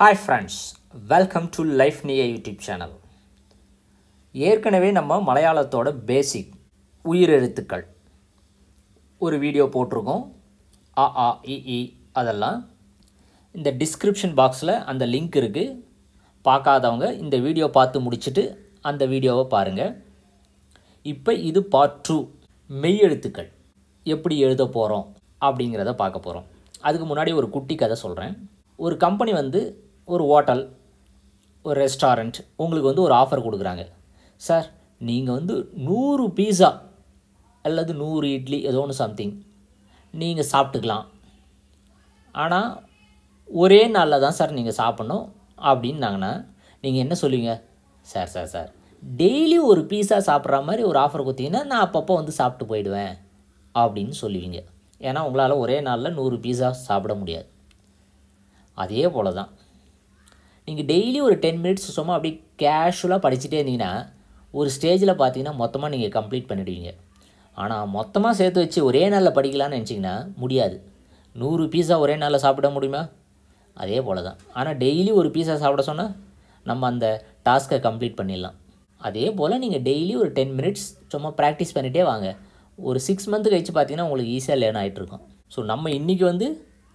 hi friends welcome to life நீய YouTube channel ஏற்கனவே நம்ம மலையாளத்தோட பேசிக் உயிரெழுத்துக்கள் ஒரு வீடியோ போட்டிருக்கோம் அ ஆ இ அதெல்லாம் இந்த டிஸ்கிரிப்ஷன் பாக்ஸில் அந்த லிங்க் இருக்குது பார்க்காதவங்க இந்த வீடியோ பார்த்து முடிச்சுட்டு அந்த வீடியோவை பாருங்கள் இப்போ இது பார்ட் டூ மெய்யெழுத்துக்கள் எப்படி எழுத போகிறோம் அப்படிங்கிறத பார்க்க போகிறோம் அதுக்கு முன்னாடி ஒரு குட்டி கதை சொல்கிறேன் ஒரு கம்பெனி வந்து ஒரு ஹோட்டல் ஒரு ரெஸ்டாரண்ட் உங்களுக்கு வந்து ஒரு ஆஃபர் கொடுக்குறாங்க சார் நீங்கள் வந்து நூறு பீஸா அல்லது நூறு இட்லி ஏதோ ஒன்று சம்திங் நீங்கள் சாப்பிட்டுக்கலாம் ஆனால் ஒரே நாளில் தான் சார் நீங்கள் சாப்பிட்ணும் அப்படின்னாங்கன்னா நீங்கள் என்ன சொல்லுவீங்க சார் சார் சார் டெய்லி ஒரு பீஸா சாப்பிட்ற மாதிரி ஒரு ஆஃபர் கொடுத்தீங்கன்னா நான் அப்பப்போ வந்து சாப்பிட்டு போயிடுவேன் அப்படின்னு சொல்லுவீங்க ஏன்னா உங்களால் ஒரே நாளில் நூறு பீஸா சாப்பிட முடியாது அதே போல் தான் நீங்கள் டெய்லி ஒரு டென் மினிட்ஸ் சும்மா அப்படி கேஷுவலாக படிச்சுட்டே இருந்தீங்கன்னா ஒரு ஸ்டேஜில் பார்த்தீங்கன்னா மொத்தமாக நீங்கள் கம்ப்ளீட் பண்ணிடுவீங்க ஆனால் மொத்தமாக சேர்த்து வச்சு ஒரே நாளில் படிக்கலான்னு நினச்சிங்கன்னா முடியாது நூறு பீஸா ஒரே நாளில் சாப்பிட முடியுமா அதே போல் தான் ஆனால் டெய்லி ஒரு பீஸா சாப்பிட சொன்னால் நம்ம அந்த டாஸ்க்கை கம்ப்ளீட் பண்ணிடலாம் அதே போல் நீங்கள் டெய்லி ஒரு டென் மினிட்ஸ் சும்மா ப்ராக்டிஸ் பண்ணிகிட்டே வாங்க ஒரு சிக்ஸ் மந்த்து கழிச்சு பார்த்தீங்கன்னா உங்களுக்கு ஈஸியாக லேர்ன் ஆகிட்டுருக்கும் ஸோ நம்ம இன்றைக்கி வந்து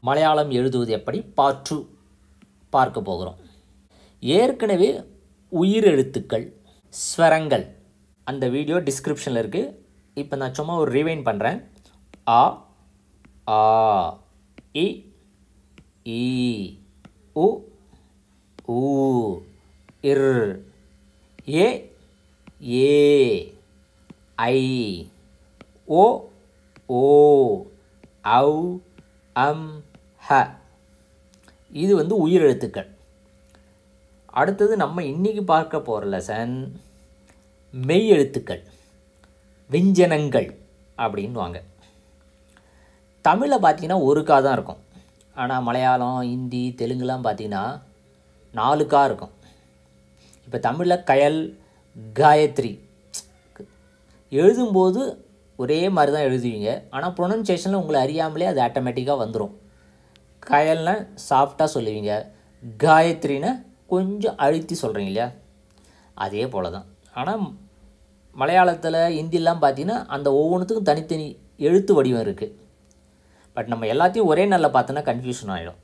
மலையாளம் எழுதுவது எப்படி பார்ட் டூ பார்க்க போகிறோம் ஏற்கனவே உயிர் எழுத்துக்கள் ஸ்வரங்கள் அந்த வீடியோ டிஸ்கிரிப்ஷனில் இருக்குது இப்போ நான் சும்மா ஒரு ரிவைன் பண்ணுறேன் ஆ ஆ இ ஈ உ ஊ இர் ஏ ஏ ஐ ஓ ஓ அவ் அம் ஹ இது வந்து உயிரெழுத்துக்கள் அடுத்தது நம்ம இன்றைக்கி பார்க்க போகிற லெசன் மெய் எழுத்துக்கள் விஞ்சனங்கள் அப்படின்வாங்க தமிழில் பார்த்தீங்கன்னா ஒரு தான் இருக்கும் ஆனால் மலையாளம் ஹிந்தி தெலுங்குலாம் பார்த்தீங்கன்னா நாலுக்காக இருக்கும் இப்போ தமிழில் கயல் காயத்ரி எழுதும்போது ஒரே மாதிரி தான் எழுதுவீங்க ஆனால் ப்ரொனன்சியேஷனில் உங்களை அறியாமலே அது ஆட்டோமேட்டிக்காக வந்துடும் கயல்னால் சாஃப்டாக சொல்லுவீங்க காயத்ரின்னு கொஞ்சம் அழுத்தி சொல்கிறீங்க இல்லையா அதே போல் தான் ஆனால் மலையாளத்தில் ஹிந்திலாம் பார்த்தீங்கன்னா அந்த ஒவ்வொன்றுத்துக்கும் தனித்தனி எழுத்து வடிவம் இருக்குது பட் நம்ம எல்லாத்தையும் ஒரே நாளில் பார்த்தோன்னா கன்ஃபியூஷன் ஆகிடும்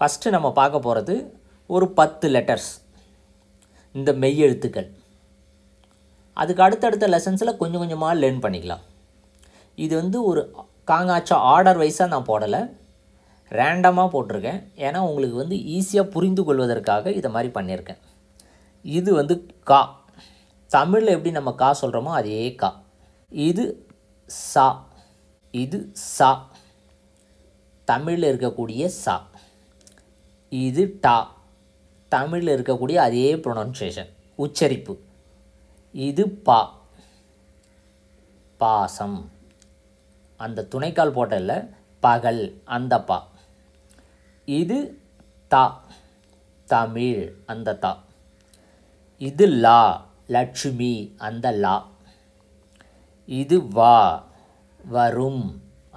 ஃபஸ்ட்டு நம்ம பார்க்க போகிறது ஒரு பத்து லெட்டர்ஸ் இந்த மெய் எழுத்துக்கள் அதுக்கு அடுத்தடுத்த லெசன்ஸில் கொஞ்சம் கொஞ்சமாக லேர்ன் பண்ணிக்கலாம் இது வந்து ஒரு காங்காச்சா ஆர்டர் வைஸாக நான் போடலை ரேண்டமாக போட்டிருக்கேன் ஏன்னா உங்களுக்கு வந்து ஈஸியாக புரிந்து கொள்வதற்காக இதை மாதிரி பண்ணியிருக்கேன் இது வந்து கா தமிழில் எப்படி நம்ம கா சொல்கிறோமோ அதே கா இது சா இது சா தமிழில் இருக்கக்கூடிய சா இது டா தமிழில் இருக்கக்கூடிய அதே ப்ரொனன்சியேஷன் உச்சரிப்பு இது பா பாசம் அந்த துணைக்கால் போட்டல பகல் அந்த பா இது தா தமிழ் அந்த தா இது லா லட்சுமி அந்த லா இது வா வரும்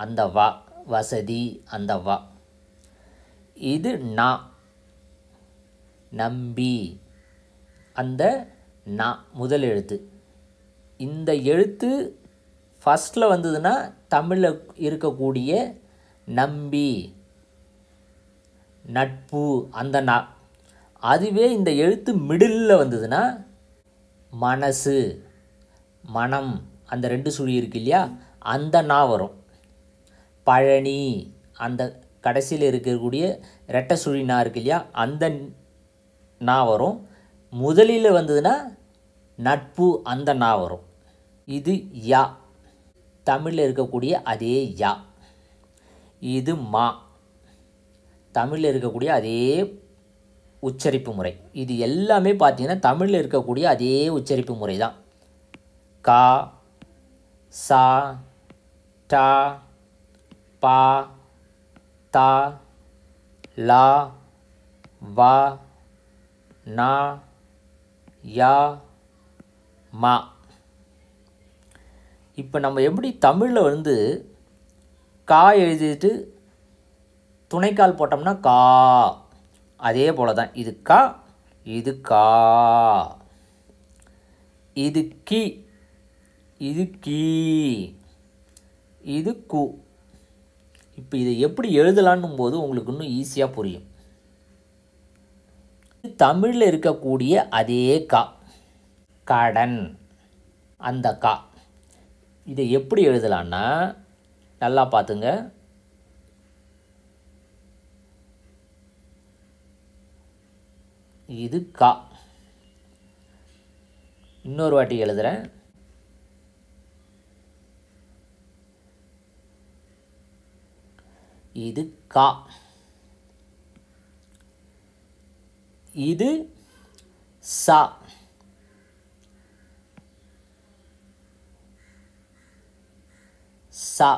அந்த வா வசதி அந்த வா இது நா நம்பி அந்த நா முதல் எழுத்து இந்த எழுத்து ஃபஸ்ட்டில் வந்ததுன்னா தமிழில் இருக்கக்கூடிய நம்பி நட்பு அந்த நா அதுவே இந்த எழுத்து மிடிலில் வந்ததுன்னா மனசு மனம் அந்த ரெண்டு சுழி இருக்கு இல்லையா அந்த நா வரும் பழனி அந்த கடைசியில் இருக்கக்கூடிய ரெட்டை சுழி நா இருக்கு இல்லையா அந்த நா வரும் முதலில் வந்ததுன்னா நட்பு அந்த நா வரும் இது யா தமிழில் இருக்கக்கூடிய அதே யா இது மா தமிழில் இருக்கக்கூடிய அதே உச்சரிப்பு முறை இது எல்லாமே பார்த்திங்கன்னா தமிழில் இருக்கக்கூடிய அதே உச்சரிப்பு முறை தான் கா சா டா பா தா லா வா நா யா மா இப்போ நம்ம எப்படி தமிழில் வந்து கா எழுதிட்டு துணைக்கால் போட்டோம்னா கா அதே போல் தான் இது கா இது கா இது கி இது கீ இது கு இப்போ இதை எப்படி எழுதலான்னும் போது உங்களுக்கு இன்னும் ஈஸியாக புரியும் தமிழில் இருக்கக்கூடிய அதே கா கடன் அந்த கா இதை எப்படி எழுதலான்னா நல்லா பார்த்துங்க இது கா இன்னொரு வாட்டி எழுதுகிறேன் இது கா இது சா சா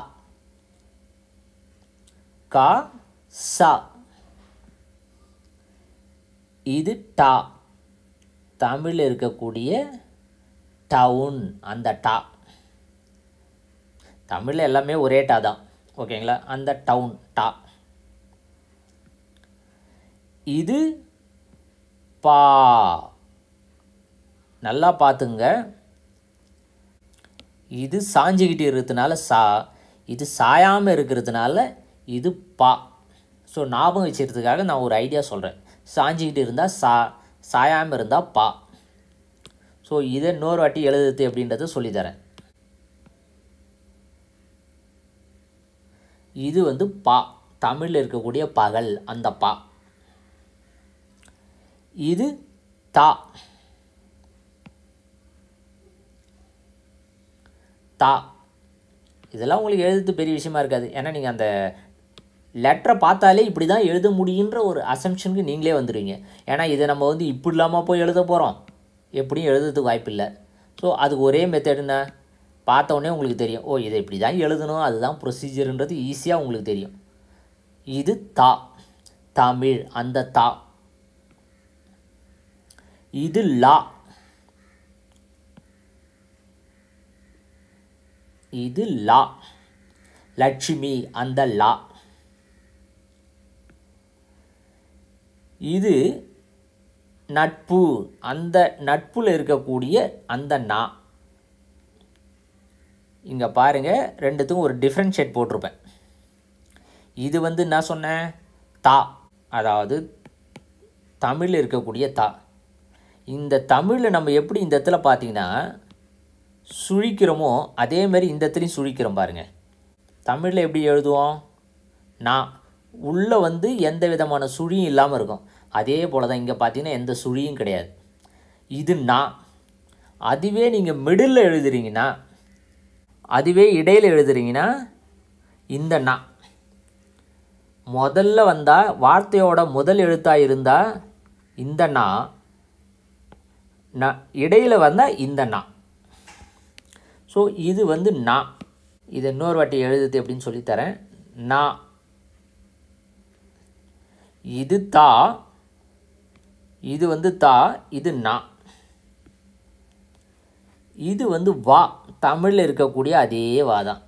கா சா இது டா தமிழில் இருக்கக்கூடிய டவுன் அந்த டா தமிழில் எல்லாமே ஒரே டா தான் ஓகேங்களா அந்த டவுன் டா இது பா நல்லா பார்த்துங்க இது சாஞ்சிக்கிட்டு இருக்கிறதுனால சா இது சாயாமல் இருக்கிறதுனால இது பா ஸோ ஞாபகம் வச்சுருக்கிறதுக்காக நான் ஒரு ஐடியா சொல்கிறேன் சாஞ்சிக்கிட்டு இருந்தால் சா சாயாமல் இருந்தால் பா ஸோ இதை இன்னொரு வாட்டி எழுதுறது அப்படின்றத சொல்லித்தரேன் இது வந்து பா தமிழில் இருக்கக்கூடிய பகல் அந்த பா இது தா தா இதெல்லாம் உங்களுக்கு எழுதுறது பெரிய விஷயமா இருக்காது ஏன்னா நீங்கள் அந்த லெட்டரை பார்த்தாலே இப்படி தான் எழுத முடியுன்ற ஒரு அசம்ஷனுக்கு நீங்களே வந்துடுவீங்க ஏன்னா இதை நம்ம வந்து இப்படி இல்லாமல் போய் எழுத போகிறோம் எப்படியும் எழுதுறதுக்கு வாய்ப்பு இல்லை ஸோ அதுக்கு ஒரே மெத்தடுன்னா பார்த்தோன்னே உங்களுக்கு தெரியும் ஓ இதை இப்படி தான் எழுதணும் அதுதான் ப்ரொசீஜருன்றது ஈஸியாக உங்களுக்கு தெரியும் இது தா தமிழ் அந்த தா இது லா இது லா லட்சுமி அந்த லா இது நட்பு அந்த நட்பில் இருக்கக்கூடிய அந்த நா இங்கே பாருங்கள் ரெண்டுத்துக்கும் ஒரு டிஃப்ரென்ஷியேட் போட்டிருப்பேன் இது வந்து நான் சொன்னேன் தா அதாவது தமிழ் இருக்கக்கூடிய தா இந்த தமிழில் நம்ம எப்படி இந்த இடத்துல பார்த்தீங்கன்னா சுழிக்கிறோமோ அதேமாரி இந்த இடத்துலையும் சுழிக்கிறோம் பாருங்கள் தமிழில் எப்படி எழுதுவோம் நான் உள்ளே வந்து எந்த விதமான சுழியும் இல்லாமல் இருக்கும் அதே போல் தான் இங்கே பார்த்தீங்கன்னா எந்த சுழியும் கிடையாது இது நான் அதுவே நீங்கள் மிடில் எழுதுறீங்கன்னா அதுவே இடையில் எழுதுறீங்கன்னா இந்த நா முதல்ல வந்தால் வார்த்தையோட முதல் எழுத்தாக இருந்தால் இந்த நா ந இடையில் வந்தால் இந்த நா ஸோ இது வந்து நா இது இன்னொரு வாட்டி எழுதுது அப்படின்னு சொல்லித்தரேன் நா இது தா இது வந்து தா இது நா இது வந்து வா தமிழில் இருக்கக்கூடிய அதே வா தான்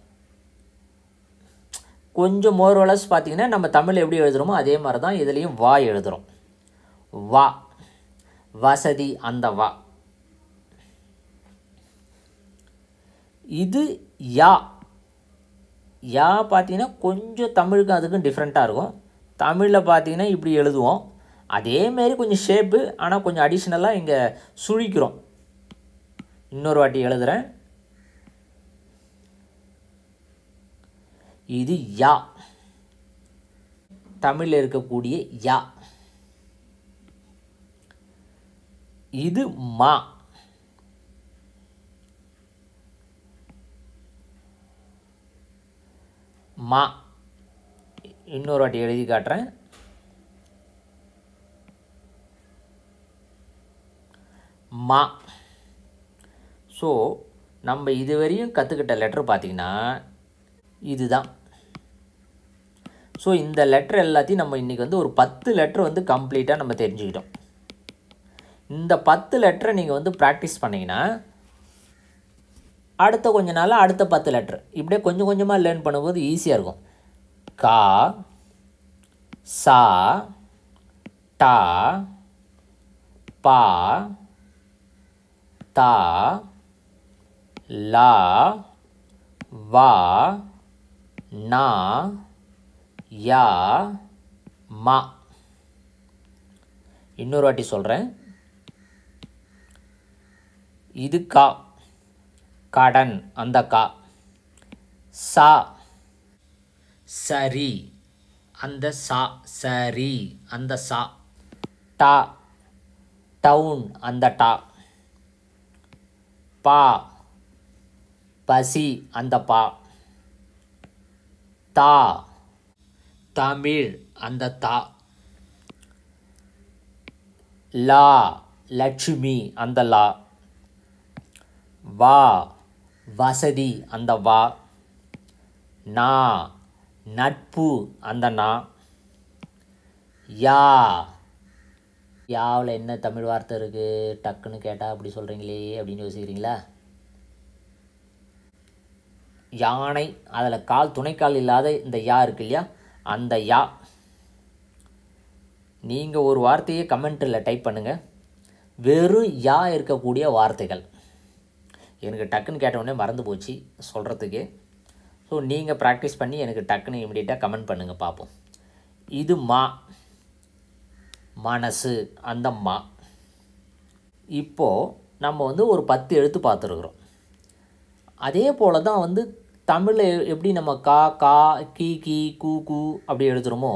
கொஞ்சம் மோர்வலஸ் பார்த்திங்கன்னா நம்ம தமிழ் எப்படி எழுதுகிறோமோ அதே மாதிரி தான் இதுலேயும் வா எழுதுகிறோம் வா வசதி அந்த வா இது யா யா பார்த்திங்கன்னா கொஞ்சம் தமிழுக்கு அதுக்கும் டிஃப்ரெண்ட்டாக இருக்கும் தமிழில் பார்த்திங்கன்னா இப்படி எழுதுவோம் அதேமாரி கொஞ்சம் ஷேப்பு ஆனால் கொஞ்சம் அடிஷ்னலாக இங்கே சுழிக்கிறோம் இன்னொரு வாட்டி எழுதுகிறேன் இது யா தமிழில் இருக்கக்கூடிய யா இது மா மா இன்னொரு வாட்டி எழுதி காட்டுறேன் மா ஸோ நம்ம இதுவரையும் கற்றுக்கிட்ட லெட்டர் பார்த்திங்கன்னா இதுதான் ஸோ இந்த லெட்டர் எல்லாத்தையும் நம்ம இன்றைக்கி வந்து ஒரு பத்து லெட்ரு வந்து கம்ப்ளீட்டாக நம்ம தெரிஞ்சுக்கிட்டோம் இந்த பத்து லெட்டரை நீங்கள் வந்து ப்ராக்டிஸ் பண்ணிங்கன்னா அடுத்த கொஞ்ச நாள் அடுத்த பத்து லெட்ரு இப்படியே கொஞ்சம் கொஞ்சமாக லேர்ன் பண்ணும்போது ஈஸியாக இருக்கும் கா சா டா பா தா லா வா நா யா மா இன்னொரு வாட்டி சொல்கிறேன் இது கா கடன் அந்த கா சா சரி அந்த சா சரி அந்த சா டா டவுன் அந்த டா பா பசி அந்த பா தா தமிழ் அந்த தா லா லட்சுமி அந்த லா வா வசதி அந்த வா நா நட்பு அந்த நா யா யாவில் என்ன தமிழ் வார்த்தை இருக்குது டக்குன்னு கேட்டால் அப்படி சொல்கிறீங்களே அப்படின்னு யோசிக்கிறீங்களா யானை அதில் கால் துணைக்கால் இல்லாத இந்த யா இருக்கு இல்லையா அந்த யா நீங்கள் ஒரு வார்த்தையை கமெண்ட்டில் டைப் பண்ணுங்கள் வெறும் யா இருக்கக்கூடிய வார்த்தைகள் எனக்கு டக்குன்னு கேட்டவுடனே மறந்து போச்சு சொல்கிறதுக்கு ஸோ நீங்கள் ப்ராக்டிஸ் பண்ணி எனக்கு டக்குன்னு இமிடியேட்டாக கமெண்ட் பண்ணுங்கள் பார்ப்போம் இது மா மனசு அந்த மா இப்போது நம்ம வந்து ஒரு பத்து எழுத்து பார்த்துருக்குறோம் அதே போல் தான் வந்து தமிழில் எப்படி நம்ம கா கா கி கி கூ கூ அப்படி எழுதுகிறோமோ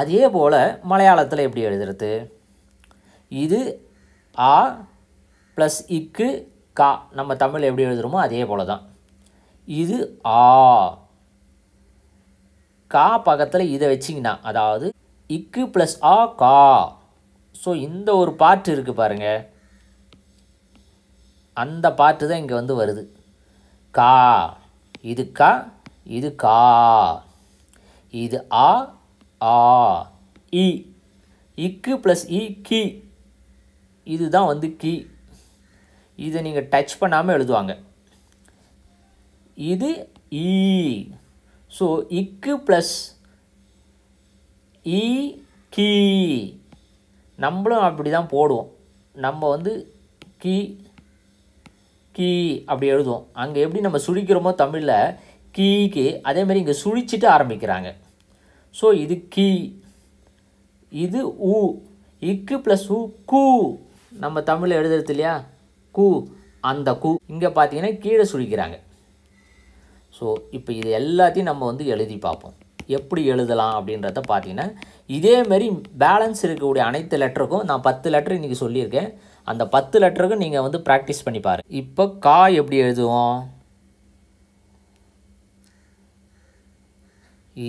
அதே போல் மலையாளத்தில் எப்படி எழுதுறது இது ஆ ப்ளஸ் இக்கு கா நம்ம தமிழ் எப்படி எழுதுகிறோமோ அதே போல் தான் இது ஆ கா பக்கத்தில் இதை வச்சிங்கன்னா அதாவது இக்கு ப்ளஸ் ஆ கா ஸோ இந்த ஒரு பாட்டு இருக்குது பாருங்கள் அந்த பாட்டு தான் இங்கே வந்து வருது கா இது கா இது கா இது ஆ ஆ இ இக்கு ப்ளஸ் இ கி இது தான் வந்து கி இதை நீங்கள் டச் பண்ணாமல் எழுதுவாங்க இது இ ஸோ இக்கு ப்ளஸ் இ கீ நம்மளும் அப்படி தான் போடுவோம் நம்ம வந்து கீ கீ அப்படி எழுதுவோம் அங்கே எப்படி நம்ம சுழிக்கிறோமோ தமிழில் கீக்கு அதேமாதிரி இங்கே சுழிச்சிட்டு ஆரம்பிக்கிறாங்க ஸோ இது கீ இது ஊ இக்கு ப்ளஸ் ஊ கூ நம்ம தமிழில் எழுதுறது இல்லையா கூ அந்த கூ இங்கே பார்த்தீங்கன்னா கீழே சுழிக்கிறாங்க ஸோ இப்போ இது எல்லாத்தையும் நம்ம வந்து எழுதி பார்ப்போம் எப்படி எழுதலாம் அப்படின்றத பார்த்தீங்கன்னா இதேமாரி பேலன்ஸ் இருக்கக்கூடிய அனைத்து லெட்டருக்கும் நான் பத்து லெட்டர் இன்றைக்கி சொல்லியிருக்கேன் அந்த பத்து லெட்டருக்கும் நீங்கள் வந்து ப்ராக்டிஸ் பண்ணி இப்போ கா எப்படி எழுதுவோம்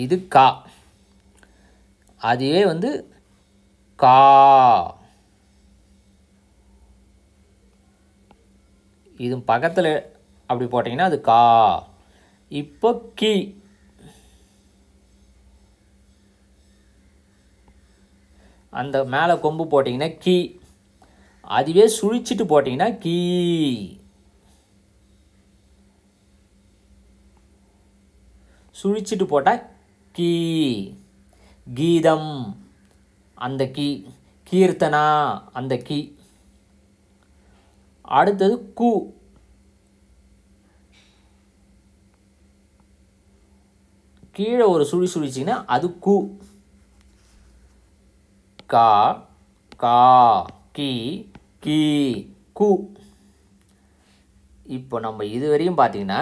இது கா அதையே வந்து கா இது பக்கத்தில் அப்படி போட்டிங்கன்னா அது கா இப்போ கீ அந்த மேலே கொம்பு போட்டிங்கன்னா கீ அதுவே சுழிச்சிட்டு போட்டிங்கன்னா கீ சுழிச்சிட்டு போட்டால் கீ கீதம் அந்த கீ கீர்த்தனா அந்த கீ அடுத்தது கு கீழே ஒரு சுழி சுழிச்சிங்கன்னா அது கூ கா கா கி கி கு இப்போ நம்ம இதுவரையும் பார்த்தீங்கன்னா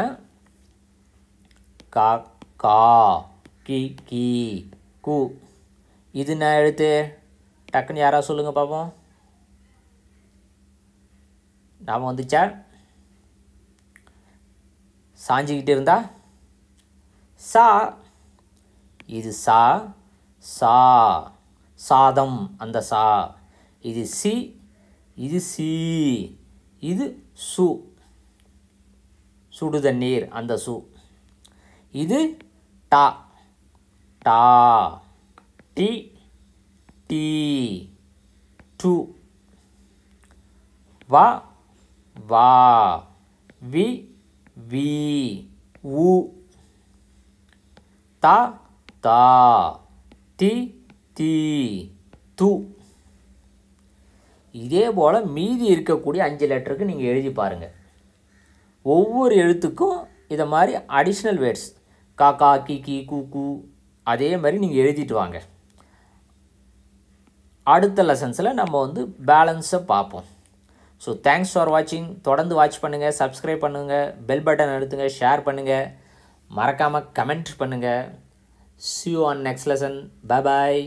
கா கா கி கி கு இது நான் எழுத்து டக்குன்னு யாராவது சொல்லுங்கள் பார்ப்போம் நாம் வந்துச்சா சாஞ்சிக்கிட்டு இருந்தா சா இது சா சா சாதம் அந்த சா இது சி இது சி இது சு சுடு தண்ணீர் அந்த சு இது டா டா டி டி டு வா வா வி வி உ தா தா டி தி து இதே போல் மீதி இருக்கக்கூடிய அஞ்சு லெட்டருக்கு நீங்கள் எழுதி பாருங்கள் ஒவ்வொரு எழுத்துக்கும் இதை மாதிரி அடிஷ்னல் வேர்ட்ஸ் காக்கா கி கி கூ கூ அதே மாதிரி நீங்கள் எழுதிட்டு வாங்க அடுத்த லெசன்ஸில் நம்ம வந்து பேலன்ஸை பார்ப்போம் ஸோ தேங்க்ஸ் ஃபார் வாட்சிங் தொடர்ந்து வாட்ச் பண்ணுங்கள் சப்ஸ்கிரைப் பண்ணுங்கள் பெல் பட்டன் எடுத்துங்க ஷேர் பண்ணுங்கள் மறக்காமல் கமெண்ட் பண்ணுங்கள் see on next lesson bye